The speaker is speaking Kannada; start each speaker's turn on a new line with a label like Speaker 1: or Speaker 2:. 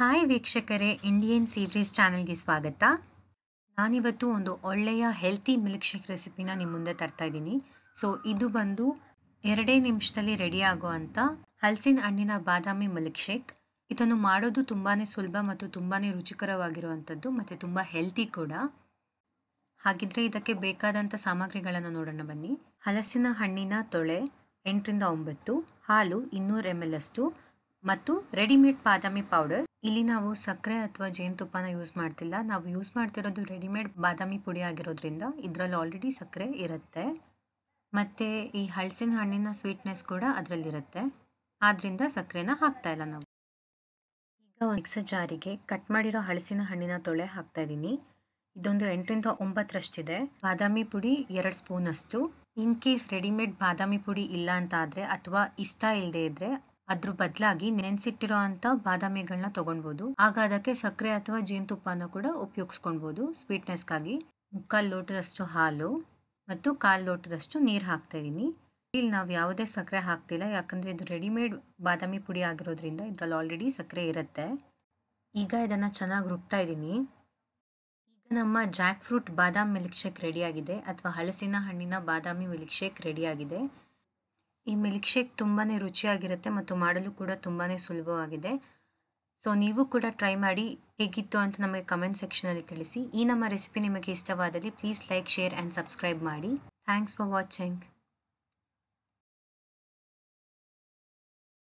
Speaker 1: ಹಾಯ್ ವೀಕ್ಷಕರೇ ಇಂಡಿಯನ್ ಸೀವ್ರೀಸ್ ಚಾನಲ್ಗೆ ಸ್ವಾಗತ ನಾನಿವತ್ತು ಒಂದು ಒಳ್ಳೆಯ ಹೆಲ್ತಿ ಮಿಲ್ಕ್ ಶೇಕ್ ರೆಸಿಪಿನ ನಿಮ್ಮ ಮುಂದೆ ತರ್ತಾ ಇದ್ದೀನಿ ಸೊ ಇದು ಬಂದು ಎರಡೇ ನಿಮಿಷದಲ್ಲಿ ರೆಡಿ ಆಗುವಂಥ ಹಲಸಿನ ಹಣ್ಣಿನ ಬಾದಾಮಿ ಮಿಲ್ಕ್ ಶೇಕ್ ಇದನ್ನು ಮಾಡೋದು ತುಂಬಾ ಸುಲಭ ಮತ್ತು ತುಂಬಾ ರುಚಿಕರವಾಗಿರುವಂಥದ್ದು ಮತ್ತು ತುಂಬ ಹೆಲ್ತಿ ಕೂಡ ಹಾಗಿದ್ರೆ ಇದಕ್ಕೆ ಬೇಕಾದಂಥ ಸಾಮಗ್ರಿಗಳನ್ನು ನೋಡೋಣ ಬನ್ನಿ ಹಲಸಿನ ಹಣ್ಣಿನ ತೊಳೆ ಎಂಟರಿಂದ ಒಂಬತ್ತು ಹಾಲು ಇನ್ನೂರು ಎಮ್ ಎಲ್ ಅಷ್ಟು ಮತ್ತು ರೆಡಿಮೇಡ್ ಬಾದಾಮಿ ಪೌಡರ್ ಇಲ್ಲಿ ನಾವು ಸಕ್ಕರೆ ಅಥವಾ ಜೇನುತುಪ್ಪನ ಯೂಸ್ ಮಾಡ್ತಿಲ್ಲ ನಾವು ಯೂಸ್ ಮಾಡ್ತಿರೋದು ರೆಡಿಮೇಡ್ ಬಾದಾಮಿ ಪುಡಿ ಆಗಿರೋದ್ರಿಂದ ಇದರಲ್ಲಿ ಆಲ್ರೆಡಿ ಸಕ್ಕರೆ ಇರುತ್ತೆ ಮತ್ತು ಈ ಹಳಸಿನ ಹಣ್ಣಿನ ಸ್ವೀಟ್ನೆಸ್ ಕೂಡ ಅದರಲ್ಲಿರುತ್ತೆ ಆದ್ದರಿಂದ ಸಕ್ಕರೆನ ಇಲ್ಲ ನಾವು ಈಗ ಮಿಕ್ಸ ಜಾರಿಗೆ ಕಟ್ ಮಾಡಿರೋ ಹಳಸಿನ ಹಣ್ಣಿನ ತೊಳೆ ಹಾಕ್ತಾ ಇದ್ದೀನಿ ಇದೊಂದು ಎಂಟರಿಂದ ಒಂಬತ್ತರಷ್ಟಿದೆ ಬಾದಾಮಿ ಪುಡಿ ಎರಡು ಸ್ಪೂನಷ್ಟು ಇನ್ ಕೇಸ್ ರೆಡಿಮೇಡ್ ಬಾದಾಮಿ ಪುಡಿ ಇಲ್ಲ ಅಂತ ಆದರೆ ಅಥವಾ ಇಷ್ಟ ಇಲ್ಲದೆ ಇದ್ದರೆ ಅದ್ರ ಬದಲಾಗಿ ನೆನೆಸಿಟ್ಟಿರೋ ಅಂತ ಬಾದಾಮಿಗಳನ್ನ ತಗೊಂಡ್ಬೋದು ಆಗ ಅದಕ್ಕೆ ಸಕ್ಕರೆ ಅಥವಾ ಜೇನುತುಪ್ಪನ ಕೂಡ ಉಪಯೋಗಿಸ್ಕೊಳ್ಬೋದು ಸ್ವೀಟ್ನೆಸ್ಗಾಗಿ ಮುಕ್ಕಾಲು ಲೋಟದಷ್ಟು ಹಾಲು ಮತ್ತು ಕಾಲು ಲೋಟದಷ್ಟು ನೀರು ಹಾಕ್ತಾ ಇದ್ದೀನಿ ಇಲ್ಲಿ ನಾವು ಯಾವುದೇ ಸಕ್ಕರೆ ಹಾಕ್ತಿಲ್ಲ ಯಾಕಂದರೆ ಇದು ರೆಡಿಮೇಡ್ ಬಾದಾಮಿ ಪುಡಿ ಆಗಿರೋದ್ರಿಂದ ಇದರಲ್ಲಿ ಆಲ್ರೆಡಿ ಸಕ್ಕರೆ ಇರುತ್ತೆ ಈಗ ಇದನ್ನು ಚೆನ್ನಾಗಿ ರುಬ್ತಾ ಇದ್ದೀನಿ ಈಗ ನಮ್ಮ ಜಾಕ್ ಫ್ರೂಟ್ ಬಾದಾಮಿ ಮಿಲ್ಕ್ ಶೇಕ್ ರೆಡಿಯಾಗಿದೆ ಅಥವಾ ಹಳಸಿನ ಹಣ್ಣಿನ ಬಾದಾಮಿ ಮಿಲ್ಕ್ ಶೇಕ್ ರೆಡಿಯಾಗಿದೆ ಈ ಮಿಲ್ಕ್ ಶೇಕ್ ತುಂಬಾ ರುಚಿಯಾಗಿರುತ್ತೆ ಮತ್ತು ಮಾಡಲು ಕೂಡ ತುಂಬಾ ಸುಲಭವಾಗಿದೆ ಸೊ ನೀವು ಕೂಡ ಟ್ರೈ ಮಾಡಿ ಹೇಗಿತ್ತು ಅಂತ ನಮಗೆ ಕಮೆಂಟ್ ಸೆಕ್ಷನಲ್ಲಿ ತಿಳಿಸಿ ಈ ನಮ್ಮ ರೆಸಿಪಿ ನಿಮಗೆ ಇಷ್ಟವಾದಲ್ಲಿ please like share and subscribe ಮಾಡಿ ಥ್ಯಾಂಕ್ಸ್ ಫಾರ್ ವಾಚಿಂಗ್